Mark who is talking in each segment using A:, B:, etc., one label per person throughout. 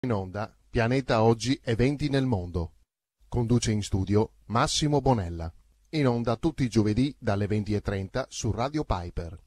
A: in onda Pianeta Oggi Eventi nel Mondo. Conduce in studio Massimo Bonella. In onda tutti i giovedì dalle 20.30 su Radio Piper.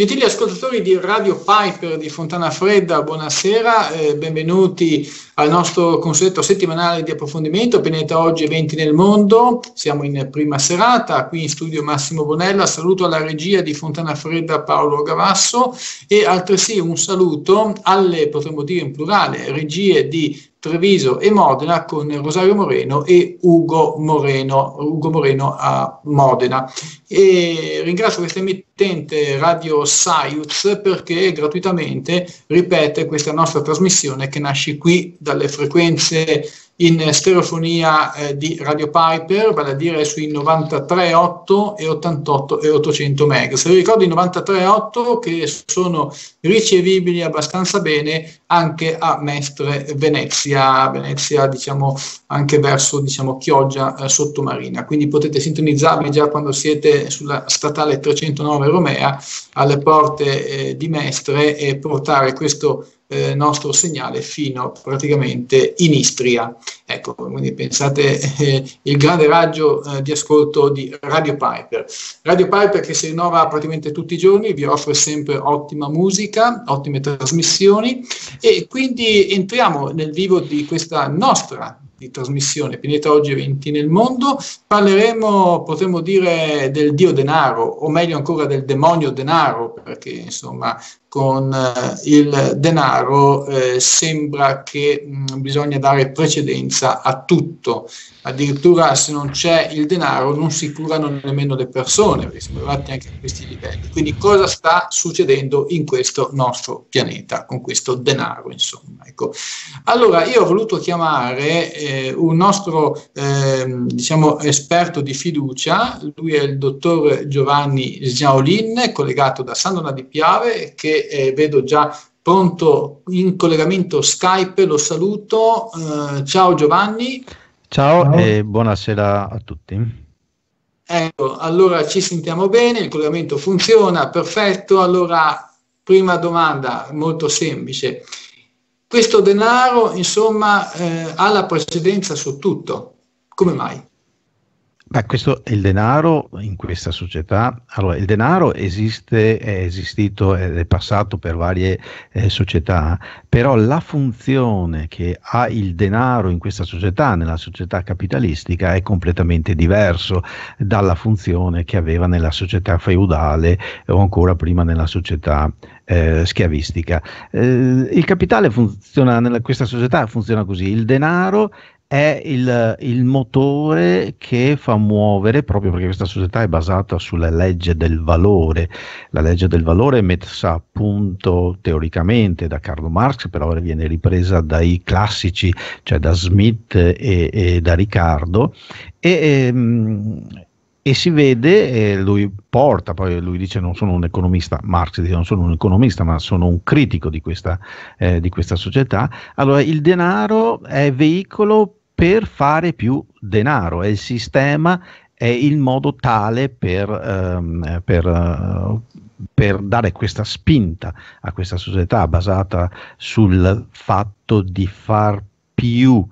B: Gentili ascoltatori di Radio Piper di Fontana Fredda, buonasera, eh, benvenuti al nostro consueto settimanale di approfondimento, pianeta oggi eventi nel mondo, siamo in prima serata, qui in studio Massimo Bonella, saluto alla regia di Fontana Fredda Paolo Gavasso e altresì un saluto alle, potremmo dire in plurale, regie di Treviso e Modena con Rosario Moreno e Ugo Moreno, Ugo Moreno a Modena. E ringrazio questa emittente Radio Saiuz perché gratuitamente ripete questa nostra trasmissione che nasce qui dalle frequenze in stereofonia eh, di Radio Piper, vale a dire sui 93,8 e 88 e 800 MHz. Vi ricordo i 93,8 che sono ricevibili abbastanza bene anche a Mestre Venezia, Venezia diciamo anche verso diciamo, Chioggia eh, sottomarina, quindi potete sintonizzarvi già quando siete sulla statale 309 Romea alle porte eh, di Mestre e portare questo eh, nostro segnale fino praticamente in Istria. Ecco, quindi pensate eh, il grande raggio eh, di ascolto di Radio Piper. Radio Piper che si rinnova praticamente tutti i giorni, vi offre sempre ottima musica, ottime trasmissioni e quindi entriamo nel vivo di questa nostra di trasmissione Pianeta Oggi 20 nel mondo, parleremo, potremmo dire, del dio denaro, o meglio ancora del demonio denaro, perché insomma con eh, il denaro eh, sembra che mh, mm, bisogna dare precedenza a tutto, addirittura se non c'è il denaro non si curano nemmeno le persone, perché siamo arrivati anche a questi livelli. Quindi cosa sta succedendo in questo nostro pianeta, con questo denaro insomma. Ecco. Allora io ho voluto chiamare eh, un nostro eh, diciamo, esperto di fiducia, lui è il dottor Giovanni Sgiaolin, collegato da Sandona di Piave, che eh, vedo già pronto in collegamento Skype, lo saluto. Uh, ciao Giovanni.
A: Ciao, ciao e buonasera a tutti.
B: Ecco, allora ci sentiamo bene, il collegamento funziona, perfetto. Allora, prima domanda molto semplice. Questo denaro, insomma, eh, ha la precedenza su tutto. Come mai?
A: Beh, questo è il denaro in questa società. Allora, il denaro esiste, è esistito è passato per varie eh, società, però la funzione che ha il denaro in questa società, nella società capitalistica, è completamente diverso dalla funzione che aveva nella società feudale o ancora prima nella società eh, schiavistica. Eh, il capitale funziona nella, questa società funziona così, il denaro è il, il, motore che fa muovere, proprio perché questa società è basata sulla legge del valore. La legge del valore è messa a punto teoricamente da Carlo Marx, però viene ripresa dai classici, cioè da Smith e, e da Riccardo. E, e, ehm, e si vede, eh, lui porta, poi lui dice non sono un economista, Marx dice non sono un economista ma sono un critico di questa, eh, di questa società, allora il denaro è veicolo per fare più denaro, e il sistema, è il modo tale per, ehm, per, eh, per dare questa spinta a questa società basata sul fatto di far più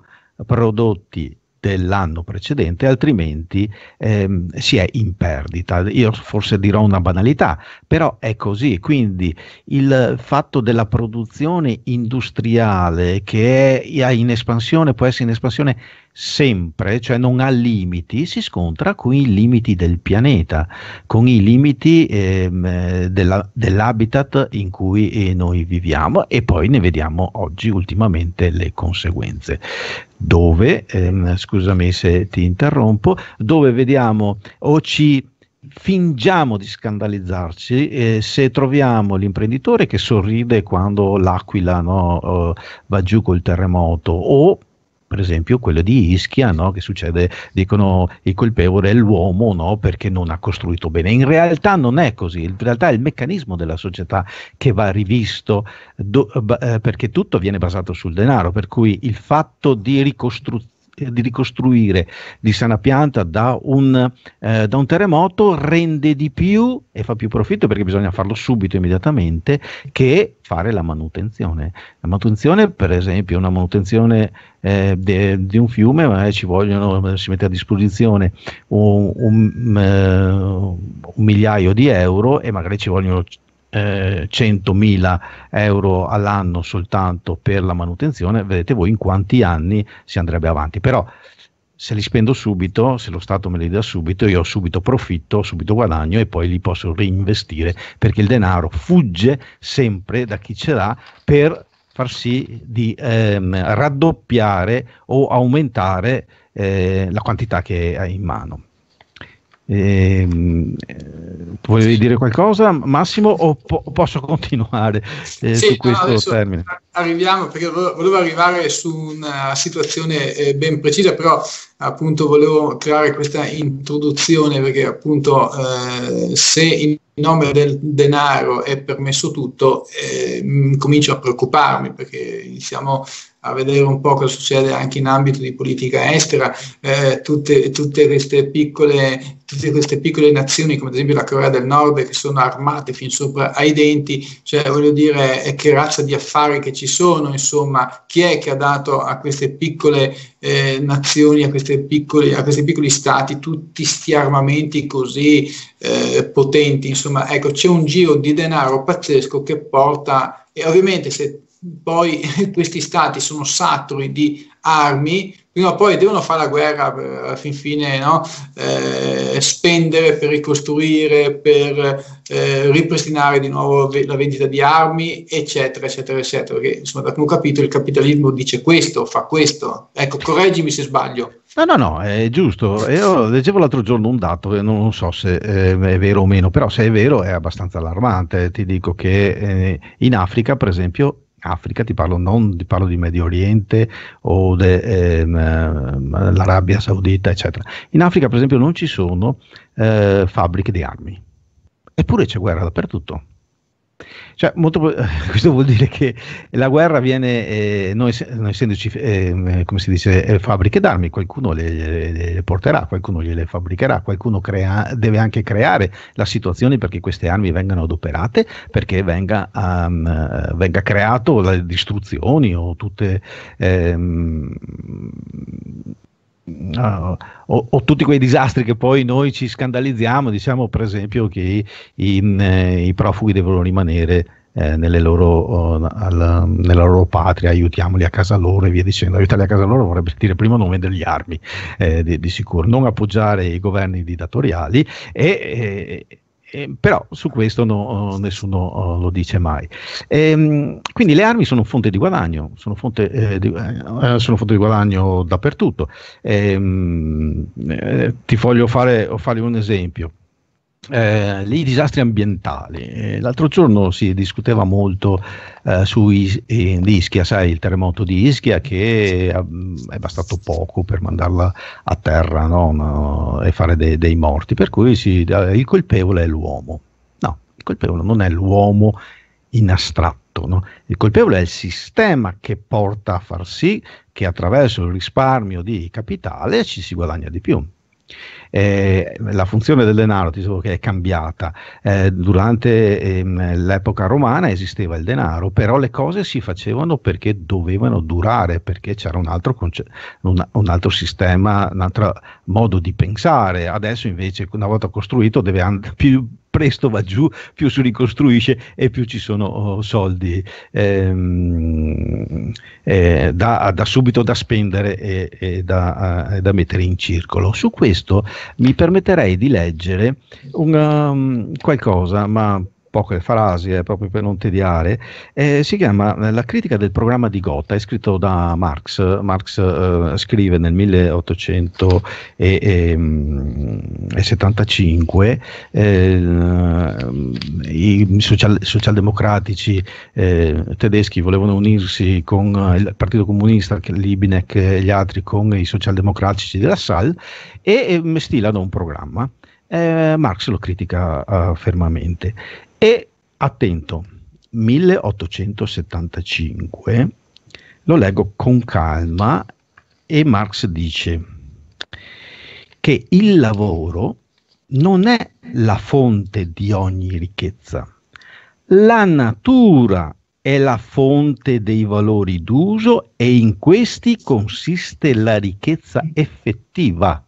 A: prodotti dell'anno precedente, altrimenti ehm, si è in perdita. Io forse dirò una banalità, però è così. Quindi il fatto della produzione industriale che è in espansione, può essere in espansione sempre, cioè non ha limiti, si scontra con i limiti del pianeta, con i limiti ehm, della, dell'habitat in cui eh, noi viviamo e poi ne vediamo oggi ultimamente le conseguenze dove, ehm, scusami se ti interrompo, dove vediamo o ci fingiamo di scandalizzarci eh, se troviamo l'imprenditore che sorride quando l'aquila no, eh, va giù col terremoto o per esempio quello di Ischia, no? che succede, dicono il colpevole è l'uomo no? perché non ha costruito bene. In realtà non è così, in realtà è il meccanismo della società che va rivisto do, eh, eh perché tutto viene basato sul denaro, per cui il fatto di ricostruzione eh, di ricostruire di sana pianta da un, eh, da un, terremoto rende di più e fa più profitto perché bisogna farlo subito, immediatamente, che fare la manutenzione. La manutenzione, per esempio, una manutenzione eh, di un fiume, ma eh, ci vogliono, eh, si mette a disposizione un, un, un, un migliaio di euro e magari ci vogliono eh, 100.000 euro all'anno soltanto per la manutenzione, vedete voi in quanti anni si andrebbe avanti. Però se li spendo subito, se lo Stato me li dà subito, io ho subito profitto, subito guadagno e poi li posso reinvestire perché il denaro fugge sempre da chi ce l'ha per far sì di ehm, raddoppiare o aumentare eh, la quantità che hai in mano. Ehm, eh, volevi dire qualcosa, Massimo, o po- posso continuare eh, sì, su questo no, termine?
B: Arriviamo perché volevo arrivare su una situazione eh, ben precisa, però appunto volevo creare questa introduzione perché appunto eh, se in nome del denaro è permesso tutto, eh, mm, comincio a preoccuparmi perché siamo a vedere un po' cosa succede anche in ambito di politica estera, eh, tutte, tutte, queste piccole, tutte queste piccole nazioni come ad esempio la Corea del Nord che sono armate fin sopra ai denti, cioè voglio dire che razza di affari che ci sono, insomma chi è che ha dato a queste piccole eh, nazioni, a, piccole, a, questi piccoli stati tutti questi armamenti così eh, potenti, insomma ecco c'è un giro di denaro pazzesco che porta e ovviamente se poi questi stati sono saturi di armi, prima o poi devono fare la guerra per, eh, alla fin fine, no? eh, spendere per ricostruire, per eh, ripristinare di nuovo la vendita di armi, eccetera, eccetera, eccetera. Perché insomma, da come ho capito, il capitalismo dice questo, fa questo. Ecco, correggimi se sbaglio.
A: No, no, no, è giusto. Io leggevo l'altro giorno un dato che non so se eh, è vero o meno, però se è vero è abbastanza allarmante. Ti dico che eh, in Africa, per esempio, Africa, ti parlo non ti parlo di Medio Oriente o dell'Arabia ehm, ehm Saudita, eccetera. In Africa, per esempio, non ci sono eh, fabbriche di armi, eppure c'è guerra dappertutto. Cioè, molto, questo vuol dire che la guerra viene, eh, noi, noi essendoci, eh, come si dice, eh, fabbriche d'armi, qualcuno le, le, le, porterà, qualcuno gliele fabbricherà, qualcuno crea, deve anche creare la situazione perché queste armi vengano adoperate, perché venga, um, venga creato le distruzioni o tutte... Um, Uh, o, o, tutti quei disastri che poi noi ci scandalizziamo, diciamo per esempio che in, eh, i profughi devono rimanere eh, loro, uh, alla, nella loro patria, aiutiamoli a casa loro e via dicendo. Aiutarli a casa loro vorrebbe dire prima non vendere gli armi, eh, di, di, sicuro, non appoggiare i governi dittatoriali e, e Ehm, però su questo no, oh, nessuno oh, lo dice mai. Ehm, quindi le armi sono fonte di guadagno, sono fonte, eh, di, eh, sono fonte di, guadagno dappertutto. Ehm, eh, ti voglio fare, fare un esempio eh, i disastri ambientali. Eh, l'altro giorno si discuteva molto eh, su Is- Ischia, sai, il terremoto di Ischia che eh, è bastato poco per mandarla a terra no? No, e fare de- dei morti, per cui si, eh, il colpevole è l'uomo. No, il colpevole non è l'uomo in astratto, no? il colpevole è il sistema che porta a far sì che attraverso il risparmio di capitale ci si guadagna di più eh, la funzione del denaro, dicevo che è cambiata. Eh, durante ehm, l'epoca romana esisteva il denaro, però le cose si facevano perché dovevano durare, perché c'era un altro, conce- un, un altro sistema, un altro modo di pensare. Adesso invece, una volta costruito, deve and- più, presto va giù, più si ricostruisce e più ci sono oh, soldi ehm, eh, da, da, subito da spendere e, e da, a, eh, da, mettere in circolo. Su questo mi permetterei di leggere una, um, qualcosa, ma poche frasi eh, proprio per non tediare, eh, si chiama eh, La critica del programma di Gotha, è scritto da Marx, Marx eh, scrive nel 1875, eh, i social, socialdemocratici eh, tedeschi volevano unirsi con il Partito Comunista, Libinek e gli altri, con i socialdemocratici della SAL e, e stilano un programma. Eh, Marx lo critica eh, fermamente e attento, 1875, lo leggo con calma e Marx dice che il lavoro non è la fonte di ogni ricchezza, la natura è la fonte dei valori d'uso e in questi consiste la ricchezza effettiva.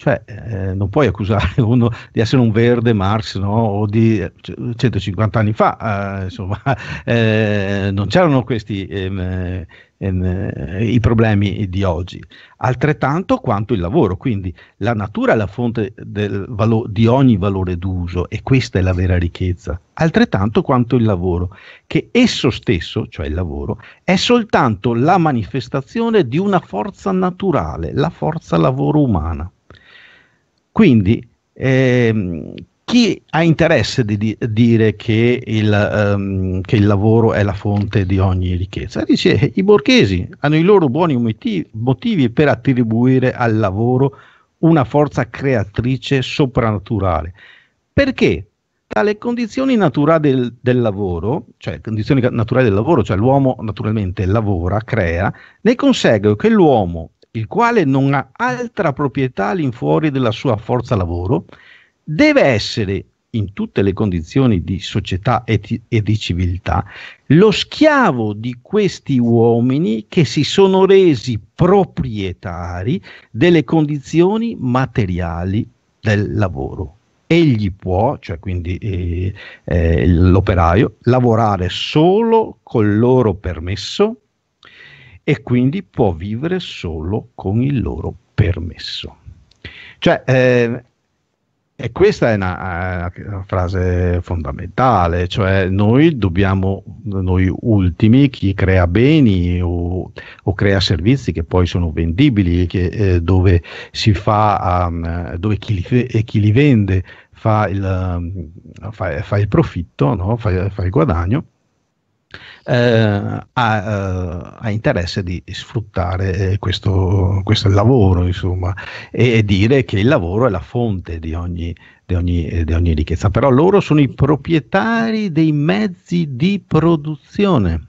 A: Cioè, eh, non puoi accusare uno di essere un verde Marx no? o di 150 eh, anni fa, eh, insomma, eh, non c'erano questi ehm, ehm, i problemi di oggi, altrettanto quanto il lavoro, quindi la natura è la fonte valo- di ogni valore d'uso e questa è la vera ricchezza, altrettanto quanto il lavoro, che esso stesso, cioè il lavoro, è soltanto la manifestazione di una forza naturale, la forza lavoro umana. Quindi ehm, chi ha interesse di, di dire che il, um, che il, lavoro è la fonte di ogni ricchezza? Dice eh, i borghesi hanno i loro buoni motivi, motivi per attribuire al lavoro una forza creatrice soprannaturale. Perché? Dalle condizioni naturali del, del lavoro, cioè condizioni naturali del lavoro, cioè l'uomo naturalmente lavora, crea, ne consegue che l'uomo il quale non ha altra proprietà all'infuori della sua forza lavoro, deve essere, in tutte le condizioni di società e, ti- e di civiltà, lo schiavo di questi uomini che si sono resi proprietari delle condizioni materiali del lavoro egli può, cioè quindi eh, eh, l'operaio, lavorare solo col loro permesso e quindi può vivere solo con il loro permesso. Cioè, eh, e questa è una, eh, una, frase fondamentale, cioè noi dobbiamo, noi ultimi, chi crea beni o, o crea servizi che poi sono vendibili, che, eh, dove, fa, um, dove chi, li, chi li, vende fa il, um, fa, fa il profitto, no? fa il guadagno, eh, ha, eh, ha, interesse di sfruttare eh, questo, questo lavoro, insomma, e, dire che il lavoro è la fonte di ogni, di, ogni, eh, di ogni ricchezza. Però loro sono i proprietari dei mezzi di produzione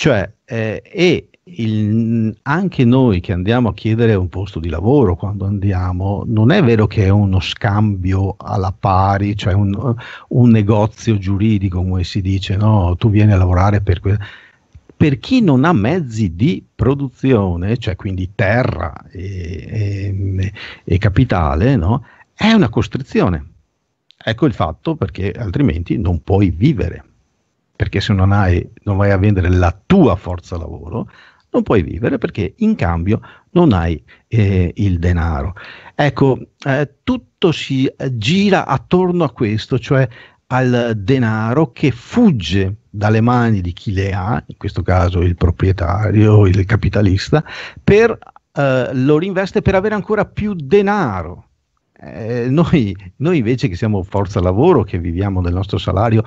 A: cioè eh, e il, anche noi che andiamo a chiedere un posto di lavoro quando andiamo, non è vero che è uno scambio alla pari, cioè un, un negozio giuridico, come si dice, no? tu vieni a lavorare per questo. Per chi non ha mezzi di produzione, cioè quindi terra e, e, e capitale, no? è una costrizione. Ecco il fatto perché altrimenti non puoi vivere perché se non, hai, non vai a vendere la tua forza lavoro, non puoi vivere perché in cambio non hai eh, il denaro. Ecco, eh, tutto si eh, gira attorno a questo, cioè al denaro che fugge dalle mani di chi le ha, in questo caso il proprietario, il capitalista, per, eh, lo reinveste per avere ancora più denaro. Eh, noi, noi, invece che siamo forza lavoro, che viviamo del nostro salario,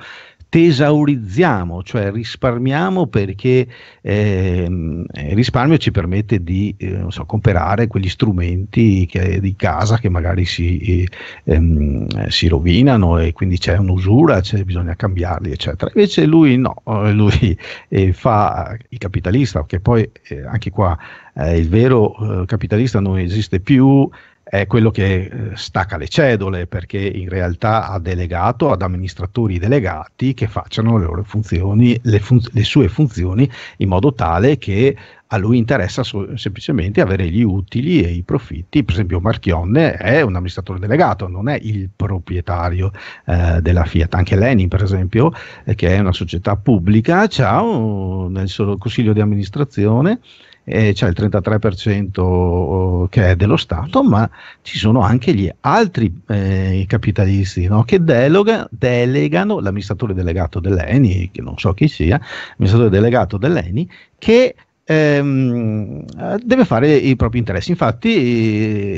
A: tesaurizziamo, cioè risparmiamo perché ehm, eh, il risparmio ci permette di eh, so, comprare quegli strumenti che, di casa che magari si, ehm, si, rovinano e quindi c'è un'usura, c'è, bisogna cambiarli, eccetera. Invece lui no, eh, lui eh, fa il capitalista, che poi eh, anche qua eh, il vero capitalista non esiste più è quello che eh, stacca le cedole perché in realtà ha delegato ad amministratori delegati che facciano le, loro funzioni, le, funz- le sue funzioni in modo tale che a lui interessa so- semplicemente avere gli utili e i profitti, per esempio Marchionne è un amministratore delegato, non è il proprietario eh, della Fiat, anche Lenin, per esempio, eh, che è una società pubblica, ha nel suo consiglio di amministrazione eh, c'è il 33% che è dello Stato, ma ci sono anche gli altri eh, capitalisti no? che deloga, delegano l'amministratore delegato dell'ENI, che non so chi sia, l'amministratore delegato dell'ENI, che Ehm, deve fare i propri interessi. Infatti,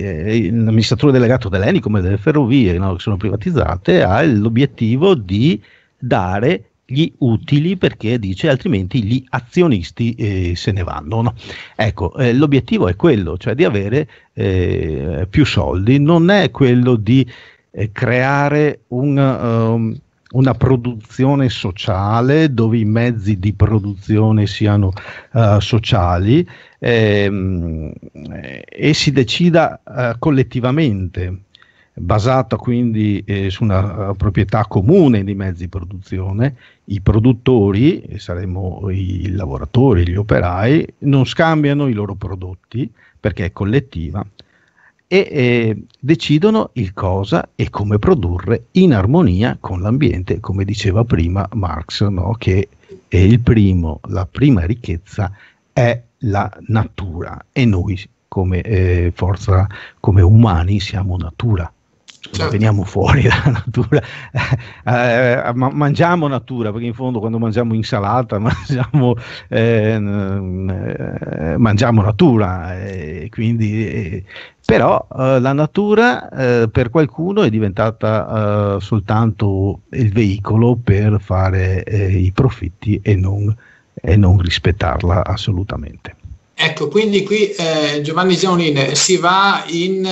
A: eh, l'amministratore delegato dell'ENI, come delle ferrovie no, che sono privatizzate, ha l'obiettivo di dare gli utili perché dice altrimenti gli azionisti eh, se ne vanno. No? Ecco, eh, l'obiettivo è quello, cioè di avere eh, più soldi, non è quello di eh, creare un, um, una produzione sociale dove i mezzi di produzione siano uh, sociali ehm, eh, e si decida uh, collettivamente basata quindi eh, su una eh, proprietà comune di mezzi di produzione, i produttori, saremmo i lavoratori, gli operai, non scambiano i loro prodotti perché è collettiva e eh, decidono il cosa e come produrre in armonia con l'ambiente, come diceva prima Marx, no? che primo, la prima ricchezza è la natura e noi come eh, forza, come umani siamo natura Certo. veniamo fuori dalla natura, eh, ma- mangiamo natura, perché in fondo quando mangiamo insalata mangiamo, ehm, eh, mangiamo natura, eh, quindi, eh, però eh, la natura eh, per qualcuno è diventata soltanto il veicolo per fare i profitti e non, e non rispettarla assolutamente.
B: Ecco, quindi qui Giovanni Giaunine si va in,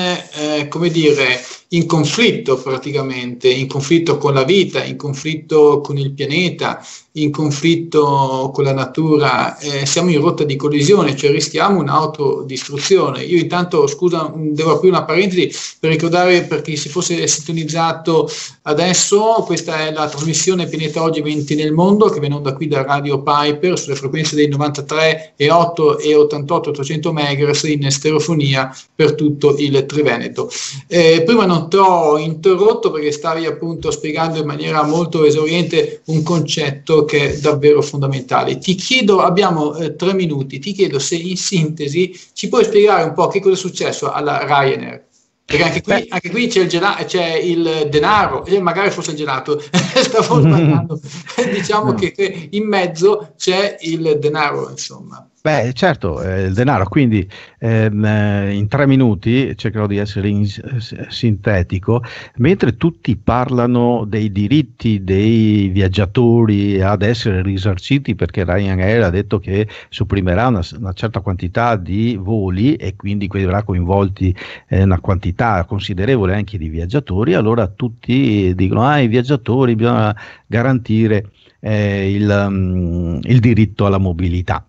B: come dire, in conflitto praticamente, in conflitto con la vita, in conflitto con il pianeta, in conflitto con la natura, eh, siamo in rotta di collisione, cioè rischiamo un'autodistruzione. Io intanto, scusa, devo aprire una parentesi per ricordare per chi si fosse sintonizzato adesso, questa è la trasmissione Pianeta Oggi 20 nel mondo che viene da qui da Radio Piper sulle frequenze dei 93 e 8 e 88 800 MHz in stereofonia per tutto il Triveneto. Eh, prima non Stefano, interrotto perché stavi appunto spiegando in maniera molto esauriente un concetto che è davvero fondamentale. Ti chiedo, abbiamo eh, tre minuti, ti chiedo se in sintesi ci puoi spiegare un po' che cosa è successo alla Ryanair. Perché anche qui, anche qui c'è, il gelato, c'è, il denaro, eh, magari fosse il gelato, stavo sbagliando. diciamo no. che in mezzo c'è il denaro, insomma.
A: Beh, certo, eh, il denaro, quindi ehm, eh, in tre minuti cercherò di essere in, eh, sintetico, mentre tutti parlano dei diritti dei viaggiatori ad essere risarciti perché Ryanair ha detto che supprimerà una, una certa quantità di voli e quindi verrà coinvolti eh, una quantità considerevole anche di viaggiatori, allora tutti dicono ah i viaggiatori bisogna garantire eh, il, um, il diritto alla mobilità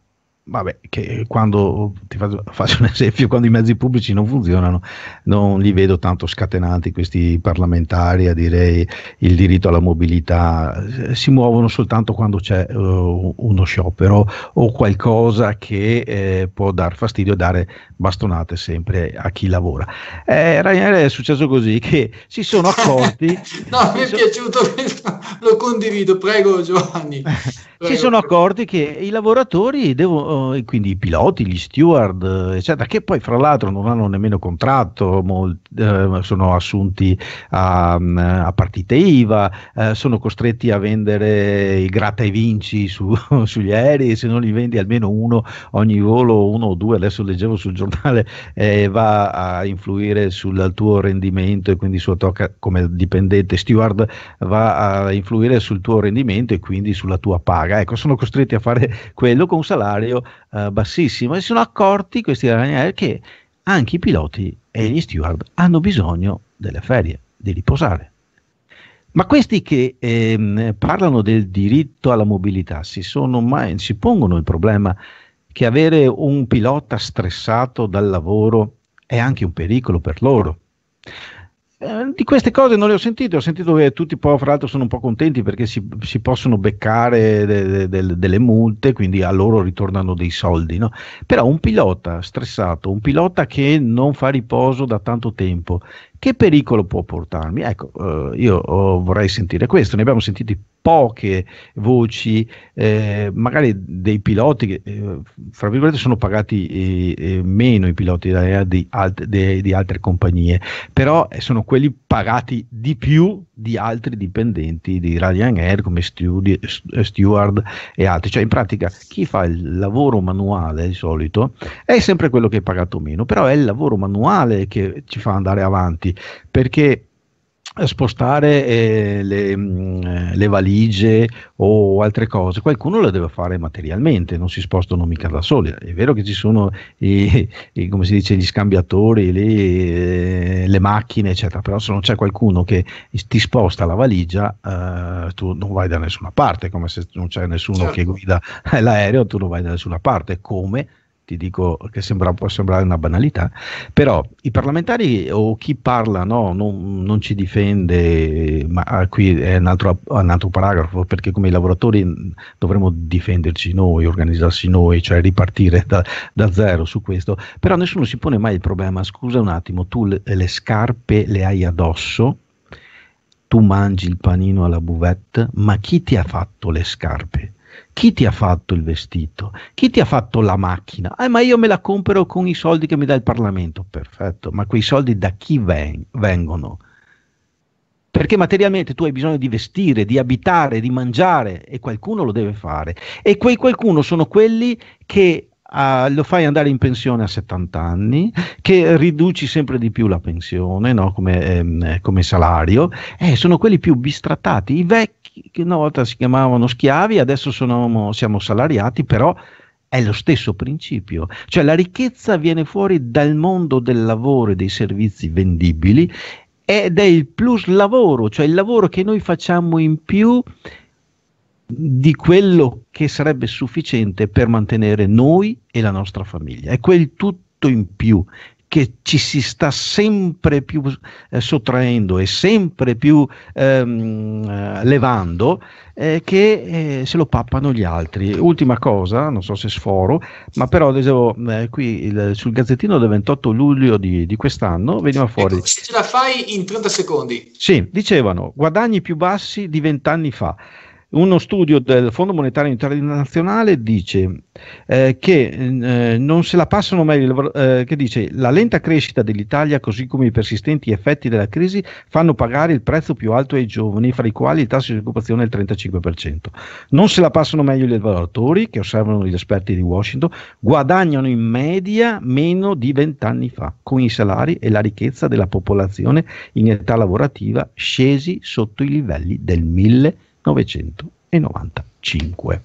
A: vabbè, che quando ti faccio, faccio, un esempio, quando i mezzi pubblici non funzionano, non li vedo tanto scatenati questi parlamentari a dire il diritto alla mobilità, si muovono soltanto quando c'è uh, uno sciopero o qualcosa che eh, può dar fastidio e dare bastonate sempre a chi lavora. Eh, Ryanair è successo così che si sono accorti...
B: no, mi è so- piaciuto questo, lo condivido, prego Giovanni.
A: si eh, sono accorti che i lavoratori, devono, oh, quindi i piloti, gli steward, eccetera, che poi fra l'altro non hanno nemmeno contratto, molti, eh, sono assunti a, mm, a partite IVA, eh, sono costretti a vendere i gratta e vinci su, sugli aerei, se non li vendi almeno uno ogni volo, uno o due, adesso leggevo sul giornale, eh, va a influire sul tuo rendimento e quindi sua tocca come dipendente steward va a influire sul tuo rendimento e quindi sulla tua paga paga, ecco, sono costretti a fare quello con un salario eh, bassissimo e si sono accorti questi Ryanair che anche i piloti e gli steward hanno bisogno delle ferie, di riposare. Ma questi che ehm, parlano del diritto alla mobilità si, mai, si pongono il problema che avere un pilota stressato dal lavoro è anche un pericolo per loro. Eh, di queste cose non le ho sentite, ho sentito che tutti poi fra l'altro sono un po' contenti perché si, si possono beccare de, de, de, delle multe, quindi a loro ritornano dei soldi, no? però un pilota stressato, un pilota che non fa riposo da tanto tempo, che pericolo può portarmi? Ecco, eh, io oh, vorrei sentire questo, ne abbiamo sentiti poche voci, eh, magari dei piloti che eh, fra virgolette sono pagati eh, eh meno i piloti di, alt- de- di, altre compagnie, però eh, sono quelli pagati di più di altri dipendenti di Ryanair come studi- steward e altri, cioè in pratica chi fa il lavoro manuale di solito è sempre quello che è pagato meno, però è il lavoro manuale che ci fa andare avanti perché spostare eh, le, mm, eh, le, valigie o altre cose, qualcuno lo deve fare materialmente, non si spostano mica da soli. È vero che ci sono i, i, come si dice, gli scambiatori, le, eh, le, macchine, eccetera, però se non c'è qualcuno che ti sposta la valigia, eh, tu non vai da nessuna parte, come se non c'è nessuno certo. che guida l'aereo, tu non vai da nessuna parte, come ti dico che sembra, può sembrare una banalità, però i parlamentari o chi parla no, non, non, ci difende, ma ah, qui è un altro, un altro, paragrafo, perché come lavoratori dovremmo difenderci noi, organizzarsi noi, cioè ripartire da, da, zero su questo, però nessuno si pone mai il problema, scusa un attimo, tu le, le scarpe le hai addosso, tu mangi il panino alla buvette, ma chi ti ha fatto le scarpe? Chi ti ha fatto il vestito? Chi ti ha fatto la macchina? Eh, ma io me la compro con i soldi che mi dà il Parlamento. Perfetto, ma quei soldi da chi veng- vengono? perché materialmente tu hai bisogno di vestire, di abitare, di mangiare e qualcuno lo deve fare. E quei qualcuno sono quelli che Uh, lo fai andare in pensione a 70 anni, che riduci sempre di più la pensione no? come, ehm, come, salario, eh, sono quelli più bistrattati. I vecchi che una volta si chiamavano schiavi, adesso sono, siamo salariati, però è lo stesso principio, cioè la ricchezza viene fuori dal mondo del lavoro e dei servizi vendibili ed è il plus lavoro, cioè il lavoro che noi facciamo in più di quello che sarebbe sufficiente per mantenere noi e la nostra famiglia. È quel tutto in più che ci si sta sempre più eh, sottraendo e sempre più ehm, eh, levando eh, che eh, se lo pappano gli altri. Ultima cosa, non so se sforo, ma però dicevo eh, qui il, sul gazzettino del 28 luglio di, di quest'anno veniva ecco, fuori... Ecco, ce
B: la fai in 30 secondi.
A: Sì, dicevano guadagni più bassi di vent'anni fa uno studio del Fondo Monetario Internazionale dice eh, che eh, non se la passano meglio, eh, che dice la lenta crescita dell'Italia così come i persistenti effetti della crisi fanno pagare il prezzo più alto ai giovani, fra i quali il tasso di occupazione è del 35%. Non se la passano meglio gli lavoratori, che osservano gli esperti di Washington, guadagnano in media meno di 20 anni fa, con i salari e la ricchezza della popolazione in età lavorativa scesi sotto i livelli del 1000%. 995.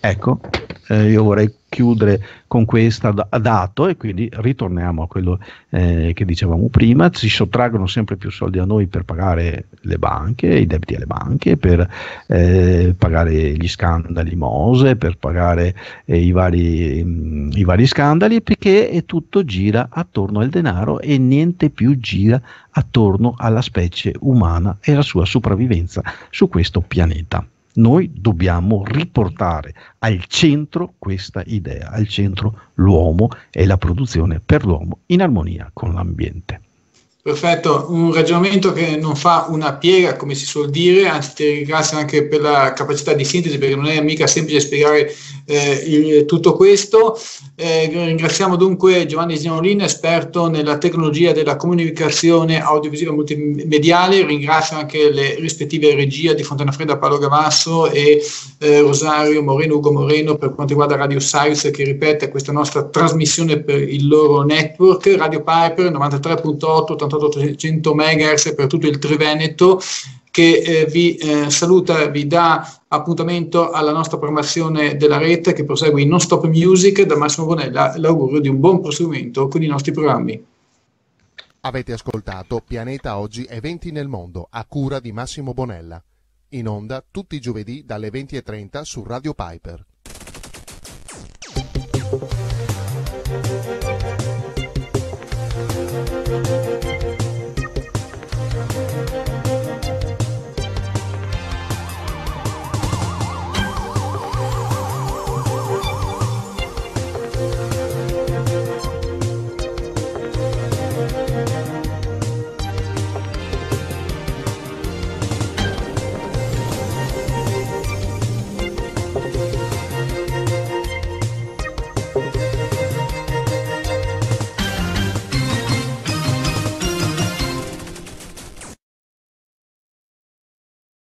A: Ecco, eh, io vorrei chiudere con questo dato e quindi ritorniamo a quello eh, che dicevamo prima, si sottraggono sempre più soldi a noi per pagare le banche, i debiti alle banche, per eh, pagare gli scandali Mose, per pagare eh, i, vari, mh, mm, i, vari, scandali, perché tutto gira attorno al denaro e niente più gira attorno alla specie umana e alla sua sopravvivenza su questo pianeta. Noi dobbiamo riportare al centro questa idea, al centro l'uomo e la produzione per l'uomo in armonia con l'ambiente.
B: Perfetto, un ragionamento che non fa una piega, come si suol dire, anzi ti ringrazio anche per la capacità di sintesi, perché non è mica semplice spiegare eh, eh, tutto questo. Eh, ringraziamo dunque Giovanni Signorlin, esperto nella tecnologia della comunicazione audiovisiva multimediale, ringrazio anche le rispettive regie di Fontana Fredda Paolo Gavasso e eh, Rosario Moreno, Ugo Moreno per quanto riguarda Radio Sirius che ripete questa nostra trasmissione per il loro network, Radio Piper 93.8, 8800 MHz per tutto il Triveneto che eh, vi eh, saluta, vi dà appuntamento alla nostra programmazione della rete che prosegue in Non Stop Music da Massimo Bonella. L'augurio di un buon proseguimento con i nostri programmi.
A: Avete ascoltato Pianeta Oggi Eventi nel mondo a cura di Massimo Bonella. In onda tutti i giovedì dalle 20.30 su Radio Piper.